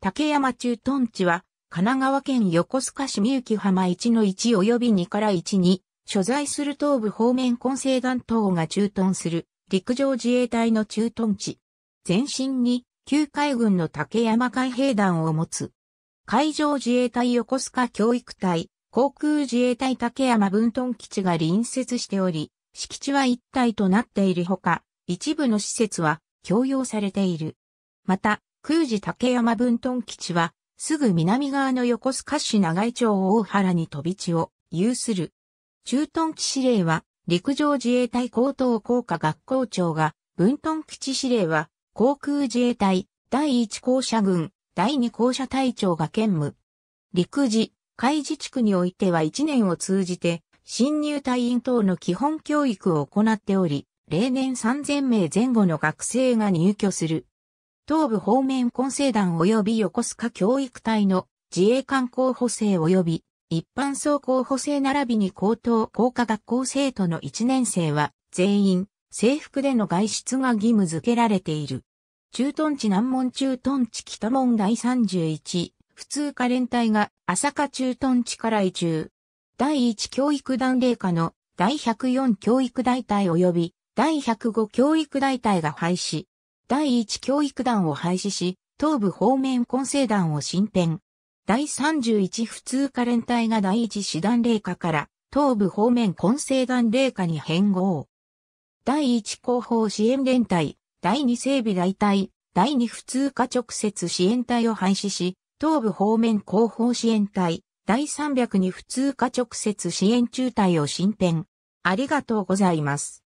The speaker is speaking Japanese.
竹山駐屯地は、神奈川県横須賀市三幸浜1の1及び2から1に、所在する東部方面混成団等が駐屯する陸上自衛隊の駐屯地。前身に、旧海軍の竹山海兵団を持つ。海上自衛隊横須賀教育隊、航空自衛隊竹山分屯基地が隣接しており、敷地は一体となっているほか、一部の施設は共用されている。また、空寺竹山分屯基地は、すぐ南側の横須賀市長井町大原に飛び地を有する。駐屯基地令は、陸上自衛隊高等工科学校長が、分屯基地指令は、航空自衛隊、第1校舎軍、第2校舎隊長が兼務。陸自、海自地区においては1年を通じて、新入隊員等の基本教育を行っており、例年3000名前後の学生が入居する。東部方面混成団及び横須賀教育隊の自衛官候補生及び一般総候補生並びに高等工科学校生徒の1年生は全員制服での外出が義務付けられている。駐屯地南門駐屯地北門第31普通科連隊が朝霞駐屯地から移住。第1教育団霊下の第104教育大隊及び第105教育大隊が廃止。第1教育団を廃止し、東部方面混成団を新編。第31普通科連隊が第1師団霊下から東部方面混成団霊下に変更。第1広報支援連隊、第2整備大隊、第2普通科直接支援隊を廃止し、東部方面広報支援隊、第302普通科直接支援中隊を新編。ありがとうございます。